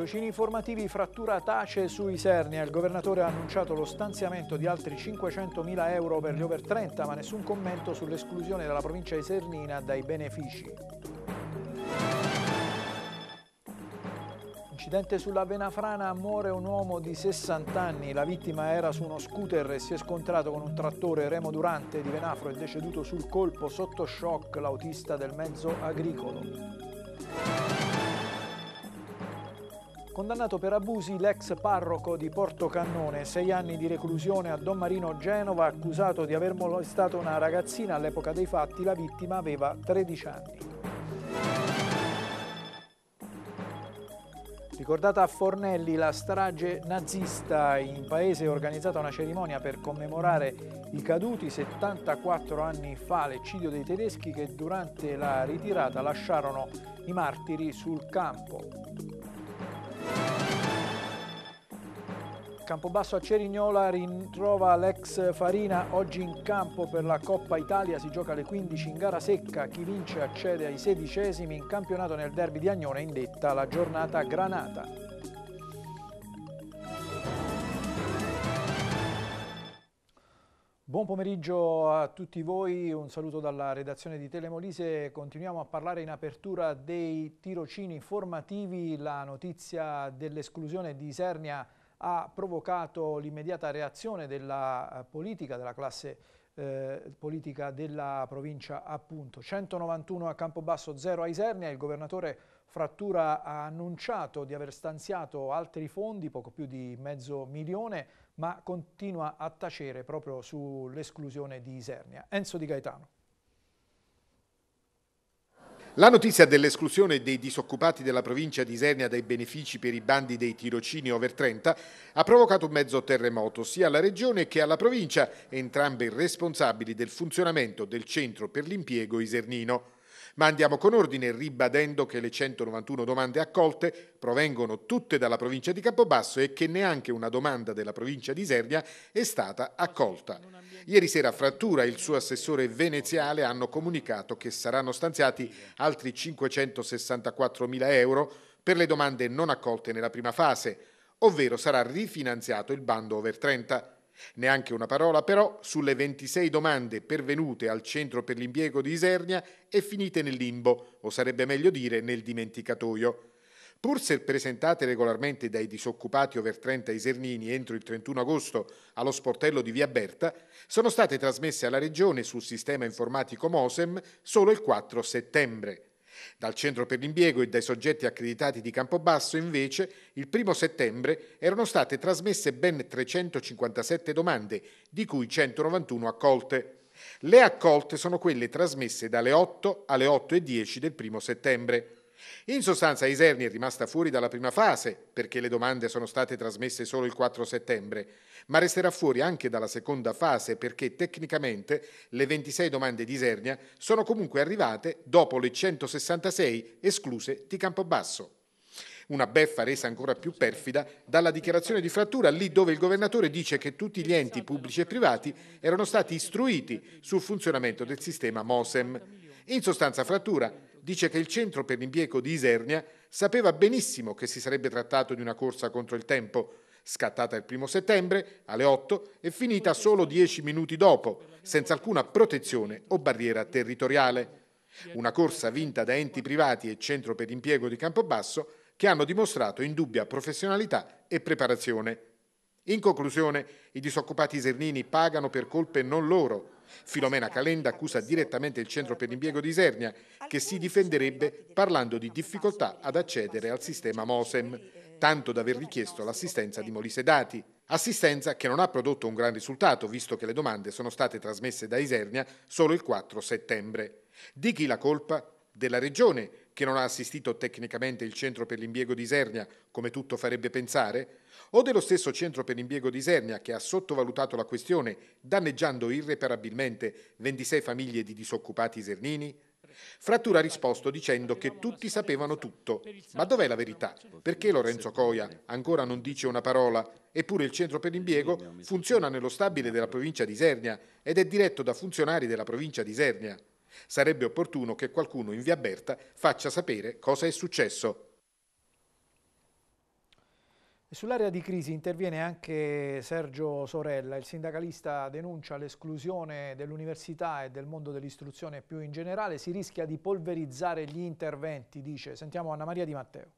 Tirocini informativi frattura tace sui Isernia. Il governatore ha annunciato lo stanziamento di altri 500.000 euro per gli over 30, ma nessun commento sull'esclusione della provincia isernina dai benefici. Incidente sulla Venafrana muore un uomo di 60 anni. La vittima era su uno scooter e si è scontrato con un trattore. Remo Durante di Venafro è deceduto sul colpo sotto shock l'autista del mezzo agricolo. Condannato per abusi l'ex parroco di Porto Cannone, sei anni di reclusione a Don Marino Genova, accusato di aver molestato una ragazzina all'epoca dei fatti, la vittima aveva 13 anni. Ricordata a Fornelli la strage nazista, in paese è organizzata una cerimonia per commemorare i caduti 74 anni fa, l'eccidio dei tedeschi che durante la ritirata lasciarono i martiri sul campo. Campobasso a Cerignola ritrova l'ex Farina oggi in campo per la Coppa Italia, si gioca alle 15 in gara secca, chi vince accede ai sedicesimi in campionato nel derby di Agnone indetta la giornata Granata. Buon pomeriggio a tutti voi, un saluto dalla redazione di Telemolise. Continuiamo a parlare in apertura dei tirocini formativi, la notizia dell'esclusione di Isernia ha provocato l'immediata reazione della eh, politica, della classe eh, politica della provincia appunto. 191 a Campobasso, 0 a Isernia, il governatore Frattura ha annunciato di aver stanziato altri fondi, poco più di mezzo milione, ma continua a tacere proprio sull'esclusione di Isernia. Enzo Di Gaetano. La notizia dell'esclusione dei disoccupati della provincia di Isernia dai benefici per i bandi dei tirocini over 30 ha provocato un mezzo terremoto sia alla regione che alla provincia, entrambe responsabili del funzionamento del centro per l'impiego isernino. Ma andiamo con ordine, ribadendo che le 191 domande accolte provengono tutte dalla provincia di Capobasso e che neanche una domanda della provincia di Serbia è stata accolta. Ieri sera Frattura e il suo assessore veneziale hanno comunicato che saranno stanziati altri 564 mila euro per le domande non accolte nella prima fase, ovvero sarà rifinanziato il bando over 30. Neanche una parola però sulle 26 domande pervenute al Centro per l'impiego di Isernia e finite nel limbo, o sarebbe meglio dire nel dimenticatoio. Pur se presentate regolarmente dai disoccupati over 30 isernini entro il 31 agosto allo sportello di Via Berta, sono state trasmesse alla Regione sul sistema informatico MOSEM solo il 4 settembre. Dal centro per l'impiego e dai soggetti accreditati di Campobasso, invece, il primo settembre erano state trasmesse ben 357 domande, di cui 191 accolte. Le accolte sono quelle trasmesse dalle 8 alle 8 e 10 del primo settembre. In sostanza Iserni è rimasta fuori dalla prima fase perché le domande sono state trasmesse solo il 4 settembre, ma resterà fuori anche dalla seconda fase perché tecnicamente le 26 domande di Isernia sono comunque arrivate dopo le 166 escluse di Campobasso. Una beffa resa ancora più perfida dalla dichiarazione di frattura, lì dove il governatore dice che tutti gli enti pubblici e privati erano stati istruiti sul funzionamento del sistema MOSEM. In sostanza frattura dice che il centro per l'impiego di Isernia sapeva benissimo che si sarebbe trattato di una corsa contro il tempo, scattata il primo settembre alle 8 e finita solo 10 minuti dopo, senza alcuna protezione o barriera territoriale. Una corsa vinta da enti privati e centro per l'impiego di Campobasso che hanno dimostrato indubbia professionalità e preparazione. In conclusione, i disoccupati isernini pagano per colpe non loro, Filomena Calenda accusa direttamente il centro per l'impiego di Isernia, che si difenderebbe parlando di difficoltà ad accedere al sistema MOSEM, tanto da aver richiesto l'assistenza di Molise Dati. Assistenza che non ha prodotto un gran risultato, visto che le domande sono state trasmesse da Isernia solo il 4 settembre. Di chi la colpa? Della Regione, che non ha assistito tecnicamente il centro per l'impiego di Isernia, come tutto farebbe pensare? O dello stesso centro per l'impiego di Isernia che ha sottovalutato la questione, danneggiando irreparabilmente 26 famiglie di disoccupati isernini? Frattura ha risposto dicendo che tutti sapevano tutto. Ma dov'è la verità? Perché Lorenzo Coia ancora non dice una parola? Eppure il centro per l'impiego funziona nello stabile della provincia di Isernia ed è diretto da funzionari della provincia di Isernia. Sarebbe opportuno che qualcuno in via Berta faccia sapere cosa è successo. Sull'area di crisi interviene anche Sergio Sorella, il sindacalista denuncia l'esclusione dell'università e del mondo dell'istruzione più in generale, si rischia di polverizzare gli interventi, dice. Sentiamo Anna Maria Di Matteo.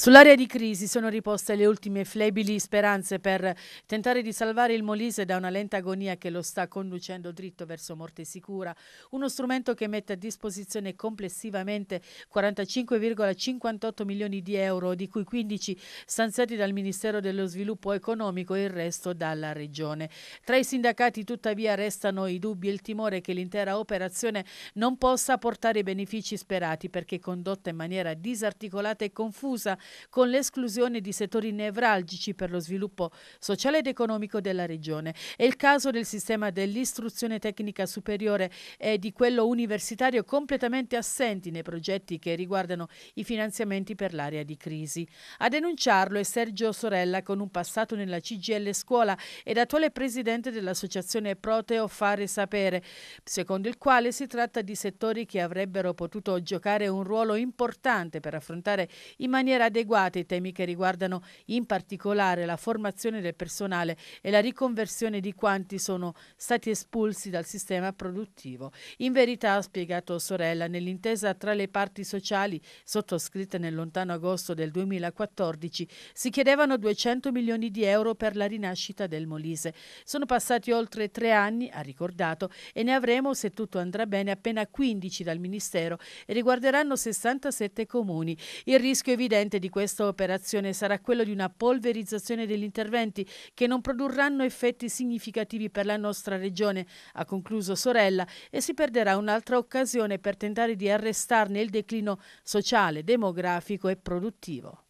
Sull'area di crisi sono riposte le ultime flebili speranze per tentare di salvare il Molise da una lenta agonia che lo sta conducendo dritto verso morte sicura, uno strumento che mette a disposizione complessivamente 45,58 milioni di euro, di cui 15 stanziati dal Ministero dello Sviluppo Economico e il resto dalla Regione. Tra i sindacati tuttavia restano i dubbi e il timore che l'intera operazione non possa portare i benefici sperati perché condotta in maniera disarticolata e confusa con l'esclusione di settori nevralgici per lo sviluppo sociale ed economico della regione. È il caso del sistema dell'istruzione tecnica superiore e di quello universitario completamente assenti nei progetti che riguardano i finanziamenti per l'area di crisi. A denunciarlo è Sergio Sorella con un passato nella CGL Scuola ed attuale presidente dell'associazione Proteo Fare Sapere, secondo il quale si tratta di settori che avrebbero potuto giocare un ruolo importante per affrontare in maniera adeguata adeguate ai temi che riguardano in particolare la formazione del personale e la riconversione di quanti sono stati espulsi dal sistema produttivo. In verità, ha spiegato Sorella, nell'intesa tra le parti sociali sottoscritta nel lontano agosto del 2014 si chiedevano 200 milioni di euro per la rinascita del Molise. Sono passati oltre tre anni, ha ricordato, e ne avremo, se tutto andrà bene, appena 15 dal Ministero e riguarderanno 67 comuni. Il rischio evidente parte di questa operazione sarà quello di una polverizzazione degli interventi che non produrranno effetti significativi per la nostra regione, ha concluso Sorella, e si perderà un'altra occasione per tentare di arrestarne il declino sociale, demografico e produttivo.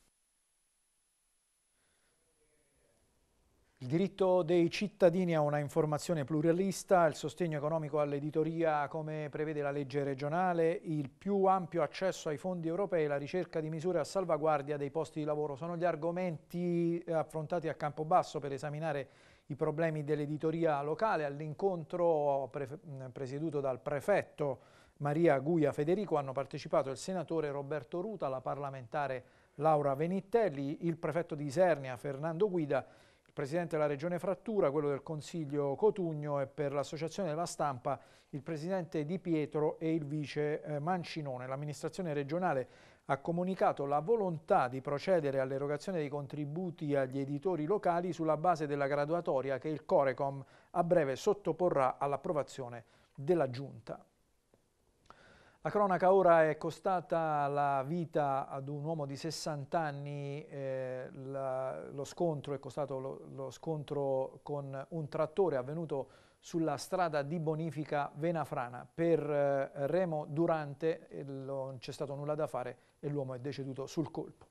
Il diritto dei cittadini a una informazione pluralista, il sostegno economico all'editoria come prevede la legge regionale, il più ampio accesso ai fondi europei, la ricerca di misure a salvaguardia dei posti di lavoro sono gli argomenti eh, affrontati a Campobasso per esaminare i problemi dell'editoria locale all'incontro presieduto dal prefetto Maria Guia Federico hanno partecipato il senatore Roberto Ruta, la parlamentare Laura Venitelli, il prefetto di Isernia Fernando Guida presidente della Regione Frattura, quello del Consiglio Cotugno e per l'Associazione della Stampa il presidente Di Pietro e il vice eh, Mancinone. L'amministrazione regionale ha comunicato la volontà di procedere all'erogazione dei contributi agli editori locali sulla base della graduatoria che il Corecom a breve sottoporrà all'approvazione della Giunta. La cronaca ora è costata la vita ad un uomo di 60 anni, eh, la, lo scontro è costato lo, lo, scontro con un trattore avvenuto sulla strada di bonifica Venafrana. Per eh, Remo Durante eh, non c'è stato nulla da fare e l'uomo è deceduto sul colpo.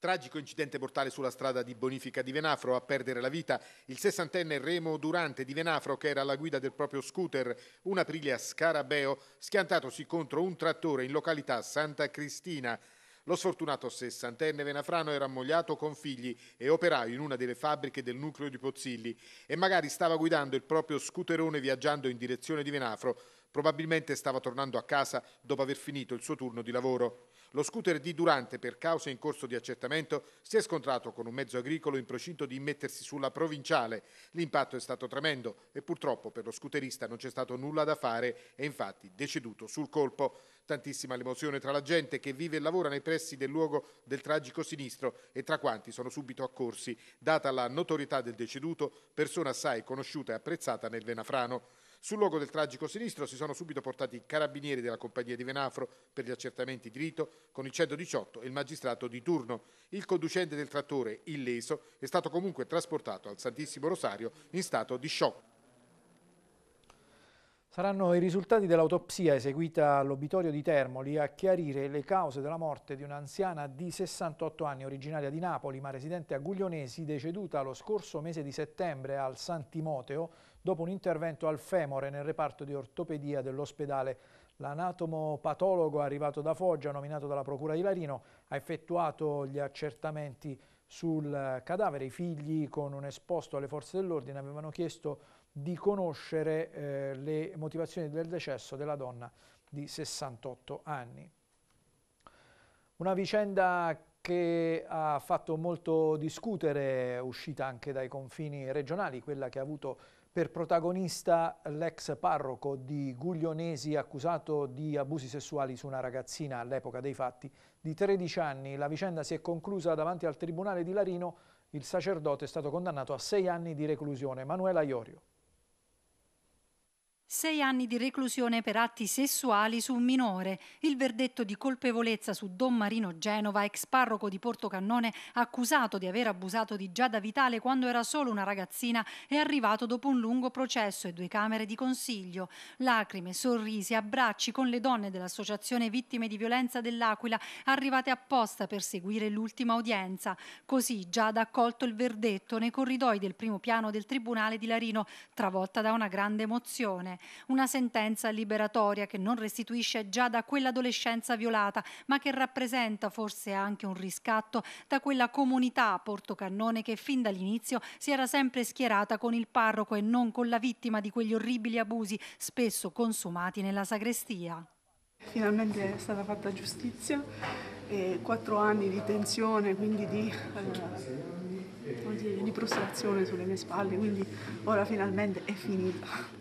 Tragico incidente mortale sulla strada di Bonifica di Venafro a perdere la vita il sessantenne Remo Durante di Venafro che era alla guida del proprio scooter, un Aprilia Scarabeo, schiantatosi contro un trattore in località Santa Cristina. Lo sfortunato sessantenne venafrano era ammogliato con figli e operaio in una delle fabbriche del nucleo di Pozzilli e magari stava guidando il proprio scooterone viaggiando in direzione di Venafro. Probabilmente stava tornando a casa dopo aver finito il suo turno di lavoro. Lo scooter di Durante, per cause in corso di accertamento, si è scontrato con un mezzo agricolo in procinto di immettersi sulla provinciale. L'impatto è stato tremendo e purtroppo per lo scooterista non c'è stato nulla da fare e infatti deceduto sul colpo. Tantissima l'emozione tra la gente che vive e lavora nei pressi del luogo del tragico sinistro e tra quanti sono subito accorsi, data la notorietà del deceduto, persona assai conosciuta e apprezzata nel Venafrano. Sul luogo del tragico sinistro si sono subito portati i carabinieri della compagnia di Venafro per gli accertamenti di rito con il 118 e il magistrato di turno. Il conducente del trattore, illeso, è stato comunque trasportato al Santissimo Rosario in stato di shock. Saranno i risultati dell'autopsia eseguita all'obitorio di Termoli a chiarire le cause della morte di un'anziana di 68 anni originaria di Napoli ma residente a Guglionesi deceduta lo scorso mese di settembre al San Timoteo dopo un intervento al femore nel reparto di ortopedia dell'ospedale. L'anatomopatologo arrivato da Foggia, nominato dalla Procura di Larino, ha effettuato gli accertamenti sul cadavere. I figli, con un esposto alle forze dell'ordine, avevano chiesto di conoscere eh, le motivazioni del decesso della donna di 68 anni. Una vicenda che ha fatto molto discutere, uscita anche dai confini regionali, quella che ha avuto per protagonista l'ex parroco di Guglionesi accusato di abusi sessuali su una ragazzina all'epoca dei fatti di 13 anni. La vicenda si è conclusa davanti al Tribunale di Larino. Il sacerdote è stato condannato a 6 anni di reclusione. Manuela Iorio. Sei anni di reclusione per atti sessuali su un minore. Il verdetto di colpevolezza su Don Marino Genova, ex parroco di Portocannone, accusato di aver abusato di Giada Vitale quando era solo una ragazzina, è arrivato dopo un lungo processo e due camere di consiglio. Lacrime, sorrisi, abbracci con le donne dell'associazione Vittime di Violenza dell'Aquila, arrivate apposta per seguire l'ultima udienza. Così Giada ha accolto il verdetto nei corridoi del primo piano del Tribunale di Larino, travolta da una grande emozione una sentenza liberatoria che non restituisce già da quell'adolescenza violata, ma che rappresenta forse anche un riscatto da quella comunità portocannone che fin dall'inizio si era sempre schierata con il parroco e non con la vittima di quegli orribili abusi spesso consumati nella sagrestia. Finalmente è stata fatta giustizia e quattro anni di tensione, quindi di, eh, di prostrazione sulle mie spalle, quindi ora finalmente è finita.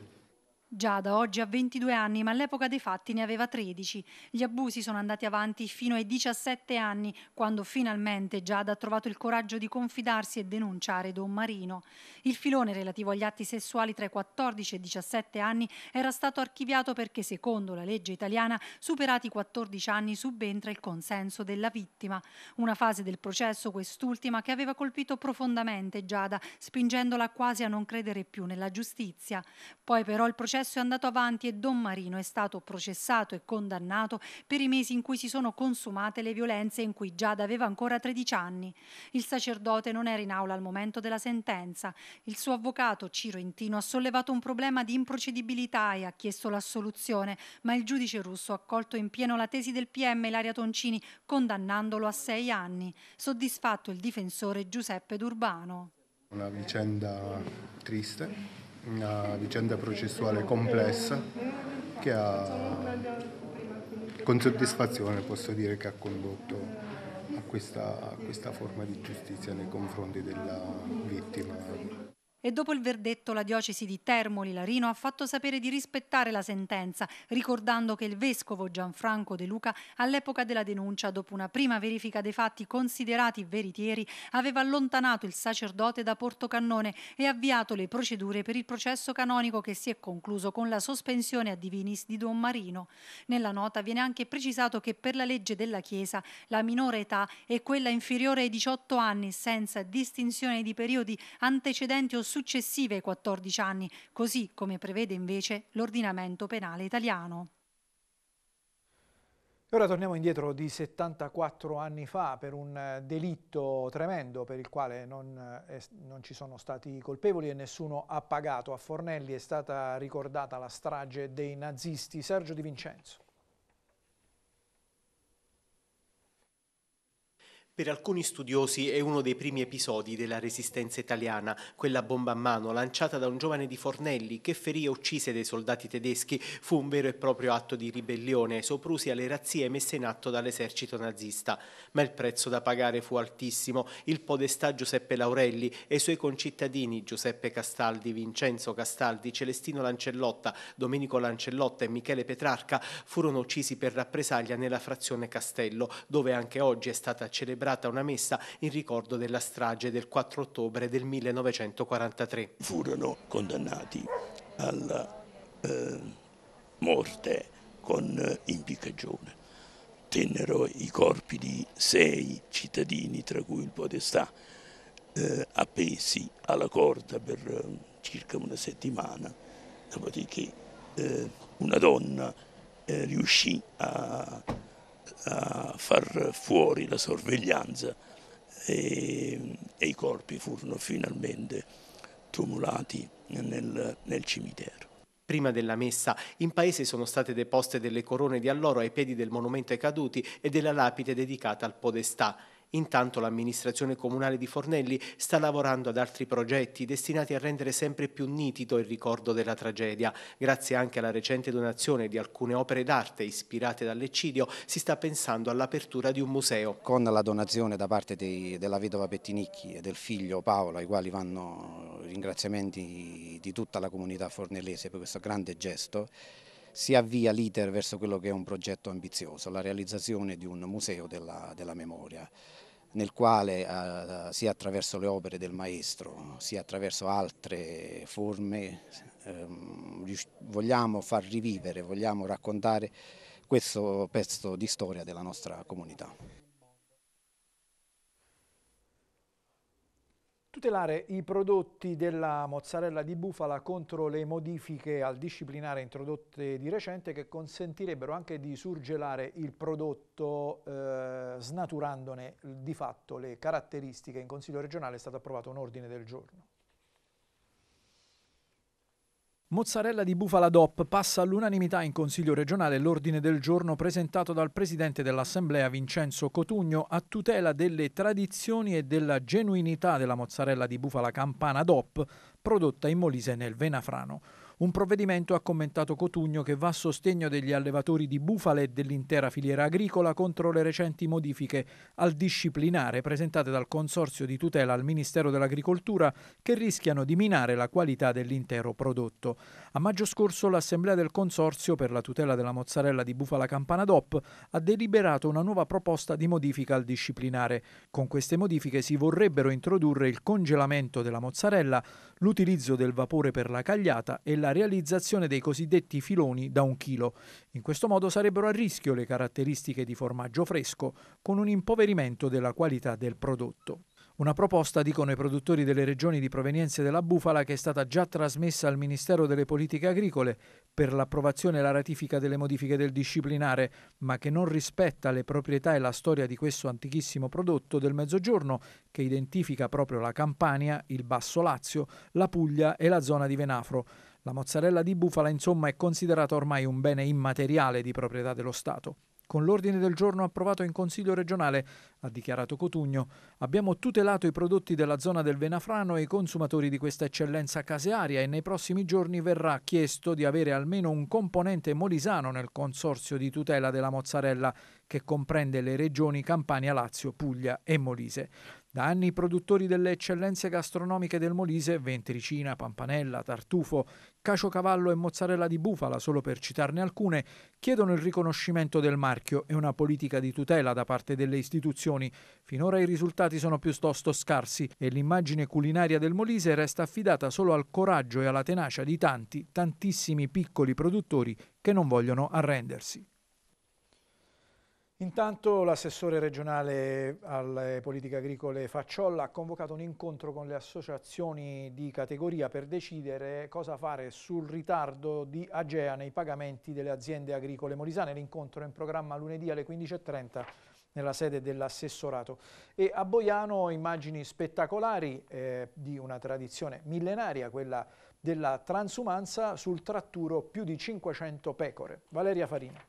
Giada oggi ha 22 anni, ma all'epoca dei fatti ne aveva 13. Gli abusi sono andati avanti fino ai 17 anni, quando finalmente Giada ha trovato il coraggio di confidarsi e denunciare Don Marino. Il filone relativo agli atti sessuali tra i 14 e i 17 anni era stato archiviato perché, secondo la legge italiana, superati i 14 anni subentra il consenso della vittima. Una fase del processo, quest'ultima, che aveva colpito profondamente Giada, spingendola quasi a non credere più nella giustizia. Poi però il processo processo è andato avanti e Don Marino è stato processato e condannato per i mesi in cui si sono consumate le violenze in cui Giada aveva ancora 13 anni. Il sacerdote non era in aula al momento della sentenza. Il suo avvocato Ciro Intino ha sollevato un problema di improcedibilità e ha chiesto l'assoluzione, ma il giudice russo ha accolto in pieno la tesi del PM Ilaria Toncini condannandolo a sei anni. Soddisfatto il difensore Giuseppe D'Urbano. Una vicenda triste una vicenda processuale complessa che ha, con soddisfazione posso dire che ha condotto a questa, a questa forma di giustizia nei confronti della vittima. E dopo il verdetto la diocesi di Termoli Larino ha fatto sapere di rispettare la sentenza, ricordando che il vescovo Gianfranco De Luca all'epoca della denuncia, dopo una prima verifica dei fatti considerati veritieri, aveva allontanato il sacerdote da Portocannone e avviato le procedure per il processo canonico che si è concluso con la sospensione a divinis di Don Marino. Nella nota viene anche precisato che per la legge della Chiesa la minore età è quella inferiore ai 18 anni senza distinzione di periodi antecedenti o successive ai 14 anni, così come prevede invece l'ordinamento penale italiano. E ora torniamo indietro di 74 anni fa per un eh, delitto tremendo per il quale non, eh, non, ci sono stati colpevoli e nessuno ha pagato. A Fornelli è stata ricordata la strage dei nazisti. Sergio Di Vincenzo. Per alcuni studiosi è uno dei primi episodi della resistenza italiana, quella bomba a mano lanciata da un giovane di Fornelli che ferì e uccise dei soldati tedeschi fu un vero e proprio atto di ribellione, soprusi alle razzie messe in atto dall'esercito nazista. Ma il prezzo da pagare fu altissimo. Il podestà Giuseppe Laurelli e i suoi concittadini Giuseppe Castaldi, Vincenzo Castaldi, Celestino Lancellotta, Domenico Lancellotta e Michele Petrarca furono uccisi per rappresaglia nella frazione Castello, dove anche oggi è stata celebrata celebrata una messa in ricordo della strage del 4 ottobre del 1943. Furono condannati alla eh, morte con eh, impiccagione. Tennero i corpi di sei cittadini, tra cui il podestà, eh, appesi alla corda per eh, circa una settimana, dopodiché eh, una donna eh, riuscì a a far fuori la sorveglianza e, e i corpi furono finalmente tumulati nel, nel cimitero prima della messa. In paese sono state deposte delle corone di alloro ai piedi del monumento ai caduti e della lapide dedicata al podestà. Intanto l'amministrazione comunale di Fornelli sta lavorando ad altri progetti destinati a rendere sempre più nitido il ricordo della tragedia. Grazie anche alla recente donazione di alcune opere d'arte ispirate dall'eccidio si sta pensando all'apertura di un museo. Con la donazione da parte dei, della vedova Bettinicchi e del figlio Paolo ai quali vanno ringraziamenti di tutta la comunità fornellese per questo grande gesto, si avvia l'iter verso quello che è un progetto ambizioso, la realizzazione di un museo della, della memoria nel quale eh, sia attraverso le opere del maestro sia attraverso altre forme ehm, vogliamo far rivivere, vogliamo raccontare questo pezzo di storia della nostra comunità. Tutelare i prodotti della mozzarella di bufala contro le modifiche al disciplinare introdotte di recente che consentirebbero anche di surgelare il prodotto eh, snaturandone di fatto le caratteristiche. In Consiglio regionale è stato approvato un ordine del giorno. Mozzarella di bufala DOP passa all'unanimità in Consiglio regionale l'ordine del giorno presentato dal Presidente dell'Assemblea Vincenzo Cotugno a tutela delle tradizioni e della genuinità della mozzarella di bufala campana DOP prodotta in Molise nel Venafrano. Un provvedimento, ha commentato Cotugno, che va a sostegno degli allevatori di bufale e dell'intera filiera agricola contro le recenti modifiche al disciplinare presentate dal Consorzio di tutela al Ministero dell'Agricoltura che rischiano di minare la qualità dell'intero prodotto. A maggio scorso l'Assemblea del Consorzio per la tutela della mozzarella di bufala campana DOP ha deliberato una nuova proposta di modifica al disciplinare. Con queste modifiche si vorrebbero introdurre il congelamento della mozzarella, l'utilizzo del vapore per la cagliata e la la realizzazione dei cosiddetti filoni da un chilo. In questo modo sarebbero a rischio le caratteristiche di formaggio fresco, con un impoverimento della qualità del prodotto. Una proposta, dicono i produttori delle regioni di provenienza della bufala, che è stata già trasmessa al Ministero delle Politiche Agricole per l'approvazione e la ratifica delle modifiche del disciplinare, ma che non rispetta le proprietà e la storia di questo antichissimo prodotto del Mezzogiorno, che identifica proprio la Campania, il Basso Lazio, la Puglia e la zona di Venafro. La mozzarella di bufala insomma è considerata ormai un bene immateriale di proprietà dello Stato. Con l'ordine del giorno approvato in Consiglio regionale, ha dichiarato Cotugno, abbiamo tutelato i prodotti della zona del Venafrano e i consumatori di questa eccellenza casearia e nei prossimi giorni verrà chiesto di avere almeno un componente molisano nel consorzio di tutela della mozzarella che comprende le regioni Campania, Lazio, Puglia e Molise. Da anni i produttori delle eccellenze gastronomiche del Molise, ventricina, pampanella, tartufo, caciocavallo e mozzarella di bufala, solo per citarne alcune, chiedono il riconoscimento del marchio e una politica di tutela da parte delle istituzioni. Finora i risultati sono piuttosto scarsi e l'immagine culinaria del Molise resta affidata solo al coraggio e alla tenacia di tanti, tantissimi piccoli produttori che non vogliono arrendersi. Intanto l'assessore regionale alle politiche agricole Facciolla ha convocato un incontro con le associazioni di categoria per decidere cosa fare sul ritardo di Agea nei pagamenti delle aziende agricole molisane. L'incontro è in programma lunedì alle 15.30 nella sede dell'assessorato. E a Boiano immagini spettacolari eh, di una tradizione millenaria, quella della transumanza, sul tratturo più di 500 pecore. Valeria Farina.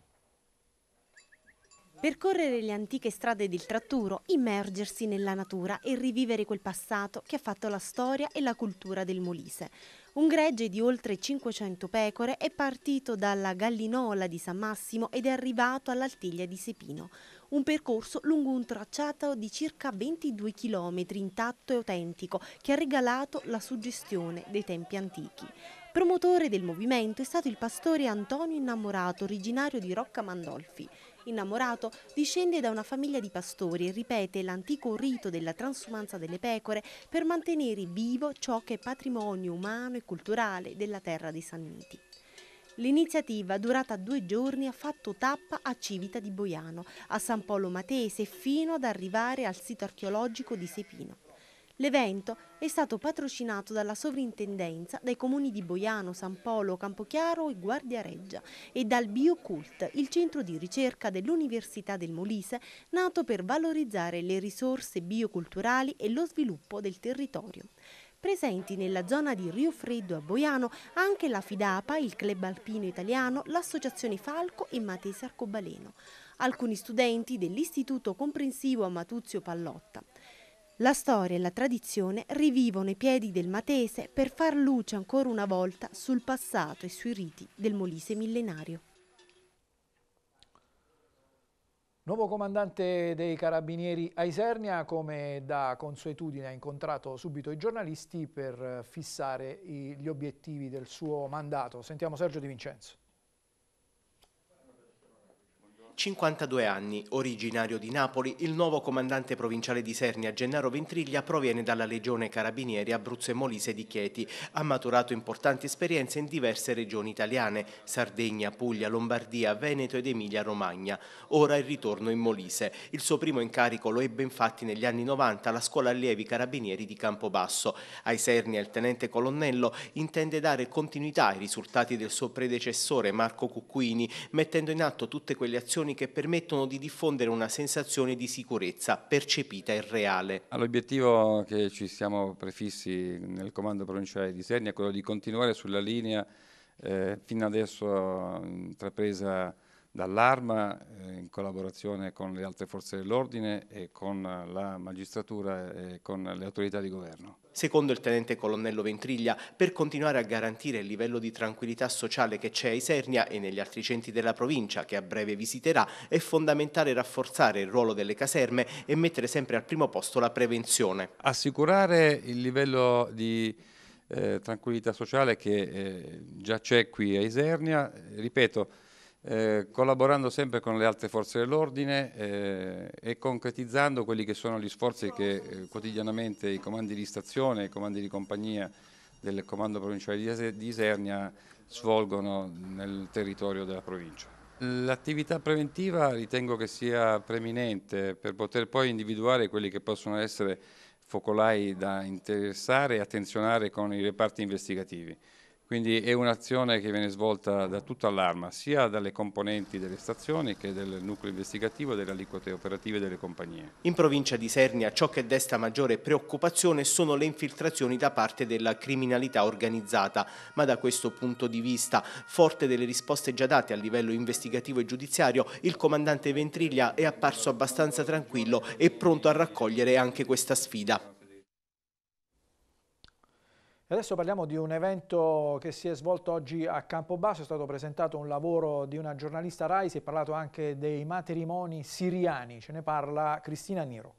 Percorrere le antiche strade del Tratturo, immergersi nella natura e rivivere quel passato che ha fatto la storia e la cultura del Molise. Un gregge di oltre 500 pecore è partito dalla Gallinola di San Massimo ed è arrivato all'Altiglia di Sepino. Un percorso lungo un tracciato di circa 22 km intatto e autentico che ha regalato la suggestione dei tempi antichi. Promotore del movimento è stato il pastore Antonio Innamorato, originario di Rocca Mandolfi. Innamorato, discende da una famiglia di pastori e ripete l'antico rito della transumanza delle pecore per mantenere vivo ciò che è patrimonio umano e culturale della terra dei Sanniti. L'iniziativa, durata due giorni, ha fatto tappa a Civita di Boiano, a San Polo Matese, fino ad arrivare al sito archeologico di Sepino. L'evento è stato patrocinato dalla sovrintendenza, dai comuni di Boiano, San Polo, Campochiaro e Guardia Reggia e dal Biocult, il centro di ricerca dell'Università del Molise, nato per valorizzare le risorse bioculturali e lo sviluppo del territorio. Presenti nella zona di Rio Freddo a Boiano anche la Fidapa, il club alpino italiano, l'associazione Falco e Matese Arcobaleno. Alcuni studenti dell'Istituto Comprensivo Amatuzio Pallotta. La storia e la tradizione rivivono i piedi del Matese per far luce ancora una volta sul passato e sui riti del Molise millenario. Nuovo comandante dei carabinieri a Isernia, come da consuetudine ha incontrato subito i giornalisti per fissare gli obiettivi del suo mandato. Sentiamo Sergio Di Vincenzo. 52 anni, originario di Napoli, il nuovo comandante provinciale di Sernia, Gennaro Ventriglia, proviene dalla Legione Carabinieri Abruzzo e Molise di Chieti. Ha maturato importanti esperienze in diverse regioni italiane, Sardegna, Puglia, Lombardia, Veneto ed Emilia-Romagna. Ora il ritorno in Molise. Il suo primo incarico lo ebbe infatti negli anni 90 alla Scuola Allievi Carabinieri di Campobasso. Ai Sernia il tenente colonnello intende dare continuità ai risultati del suo predecessore Marco Cucquini, mettendo in atto tutte quelle azioni azioni che permettono di diffondere una sensazione di sicurezza percepita e reale. L'obiettivo che ci siamo prefissi nel comando provinciale di Sernia è quello di continuare sulla linea eh, fino adesso intrapresa dall'Arma eh, collaborazione con le altre forze dell'ordine e con la magistratura e con le autorità di governo. Secondo il tenente colonnello Ventriglia, per continuare a garantire il livello di tranquillità sociale che c'è a Isernia e negli altri centri della provincia che a breve visiterà, è fondamentale rafforzare il ruolo delle caserme e mettere sempre al primo posto la prevenzione. Assicurare il livello di eh, tranquillità sociale che eh, già c'è qui a Isernia, ripeto, eh, collaborando sempre con le altre forze dell'ordine eh, e concretizzando quelli che sono gli sforzi che eh, quotidianamente i comandi di stazione, i comandi di compagnia del comando provinciale di Isernia svolgono nel territorio della provincia. L'attività preventiva ritengo che sia preminente per poter poi individuare quelli che possono essere focolai da interessare e attenzionare con i reparti investigativi. Quindi è un'azione che viene svolta da tutta l'arma, sia dalle componenti delle stazioni che del nucleo investigativo, delle aliquote operative delle compagnie. In provincia di Sernia ciò che desta maggiore preoccupazione sono le infiltrazioni da parte della criminalità organizzata, ma da questo punto di vista, forte delle risposte già date a livello investigativo e giudiziario, il comandante Ventriglia è apparso abbastanza tranquillo e pronto a raccogliere anche questa sfida. Adesso parliamo di un evento che si è svolto oggi a Campobasso, è stato presentato un lavoro di una giornalista RAI, si è parlato anche dei matrimoni siriani, ce ne parla Cristina Niro.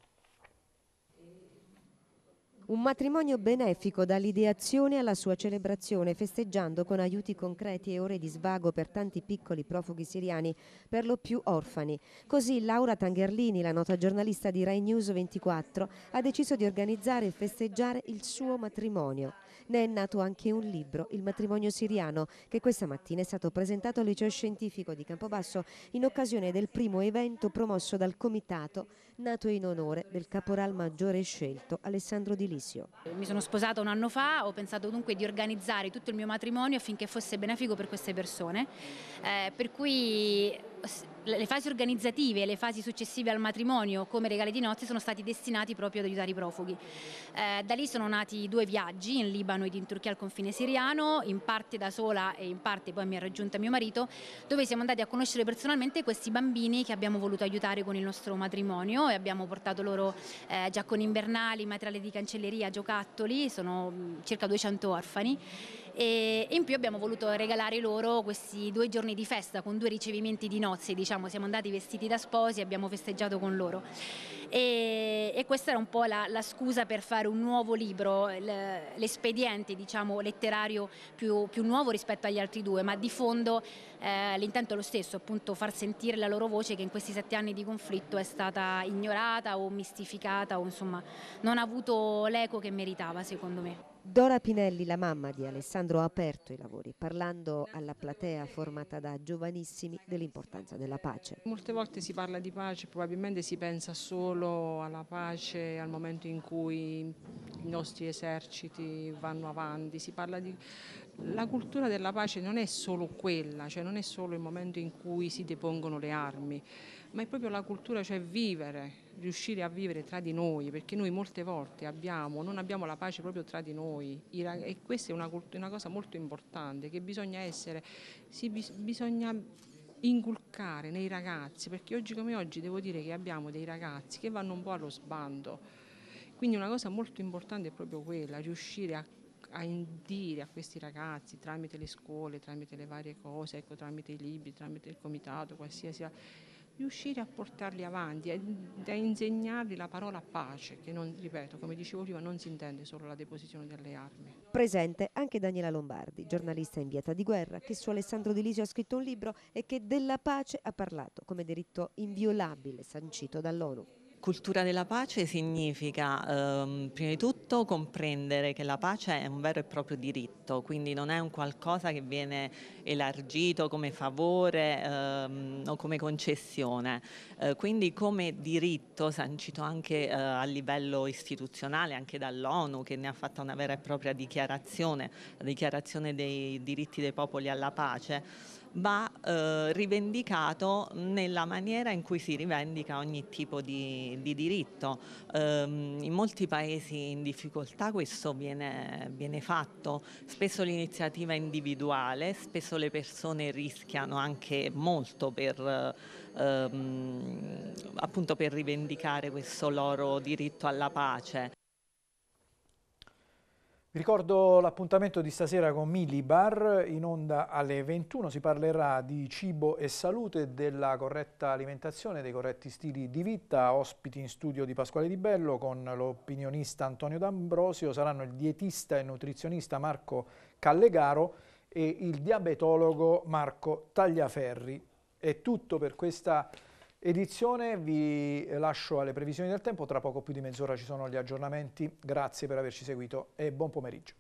Un matrimonio benefico dall'ideazione alla sua celebrazione, festeggiando con aiuti concreti e ore di svago per tanti piccoli profughi siriani, per lo più orfani. Così Laura Tangerlini, la nota giornalista di Rai News 24, ha deciso di organizzare e festeggiare il suo matrimonio. Ne è nato anche un libro, Il matrimonio siriano, che questa mattina è stato presentato al liceo scientifico di Campobasso in occasione del primo evento promosso dal Comitato nato in onore del caporal maggiore scelto Alessandro Di Lisio. Mi sono sposata un anno fa, ho pensato dunque di organizzare tutto il mio matrimonio affinché fosse benefico per queste persone, eh, per cui le fasi organizzative e le fasi successive al matrimonio come regali di nozze sono stati destinati proprio ad aiutare i profughi. Eh, da lì sono nati due viaggi in Libano ed in Turchia al confine siriano, in parte da sola e in parte poi mi ha raggiunta mio marito, dove siamo andati a conoscere personalmente questi bambini che abbiamo voluto aiutare con il nostro matrimonio e abbiamo portato loro eh, giacconi invernali, materiale di cancelleria, giocattoli, sono mm, circa 200 orfani e in più abbiamo voluto regalare loro questi due giorni di festa con due ricevimenti di nozze, diciamo, siamo andati vestiti da sposi e abbiamo festeggiato con loro e, e questa era un po' la, la, scusa per fare un nuovo libro, l'espediente diciamo, letterario più, più, nuovo rispetto agli altri due, ma di fondo eh, l'intento è lo stesso, appunto far sentire la loro voce che in questi sette anni di conflitto è stata ignorata o mistificata o insomma non ha avuto l'eco che meritava secondo me. Dora Pinelli, la mamma di Alessandro, ha aperto i lavori parlando alla platea formata da giovanissimi dell'importanza della pace. Molte volte si parla di pace, probabilmente si pensa solo alla pace al momento in cui i nostri eserciti vanno avanti, si parla di la cultura della pace non è solo quella, cioè non è solo il momento in cui si depongono le armi, ma è proprio la cultura, cioè vivere, riuscire a vivere tra di noi, perché noi molte volte abbiamo, non abbiamo la pace proprio tra di noi e questa è una, una cosa molto importante, che bisogna essere, si, bisogna inculcare nei ragazzi, perché oggi come oggi devo dire che abbiamo dei ragazzi che vanno un po' allo sbando, quindi una cosa molto importante è proprio quella, riuscire a a indire a questi ragazzi tramite le scuole, tramite le varie cose, ecco, tramite i libri, tramite il comitato, qualsiasi riuscire a portarli avanti, a insegnargli la parola pace, che non, ripeto, come dicevo prima, non si intende solo la deposizione delle armi. Presente anche Daniela Lombardi, giornalista in vieta di guerra, che su Alessandro Di Lisio ha scritto un libro e che della pace ha parlato come diritto inviolabile sancito dall'ONU. Cultura della pace significa ehm, prima di tutto comprendere che la pace è un vero e proprio diritto, quindi non è un qualcosa che viene elargito come favore ehm, o come concessione, eh, quindi come diritto sancito anche eh, a livello istituzionale, anche dall'ONU che ne ha fatta una vera e propria dichiarazione, la dichiarazione dei diritti dei popoli alla pace, va eh, rivendicato nella maniera in cui si rivendica ogni tipo di, di diritto. Eh, in molti paesi in difficoltà questo viene, viene fatto, spesso l'iniziativa è individuale, spesso le persone rischiano anche molto per, ehm, appunto per rivendicare questo loro diritto alla pace. Vi ricordo l'appuntamento di stasera con Milibar, in onda alle 21 si parlerà di cibo e salute, della corretta alimentazione, dei corretti stili di vita, ospiti in studio di Pasquale Di Bello con l'opinionista Antonio D'Ambrosio, saranno il dietista e nutrizionista Marco Callegaro e il diabetologo Marco Tagliaferri. È tutto per questa edizione. Vi lascio alle previsioni del tempo, tra poco più di mezz'ora ci sono gli aggiornamenti. Grazie per averci seguito e buon pomeriggio.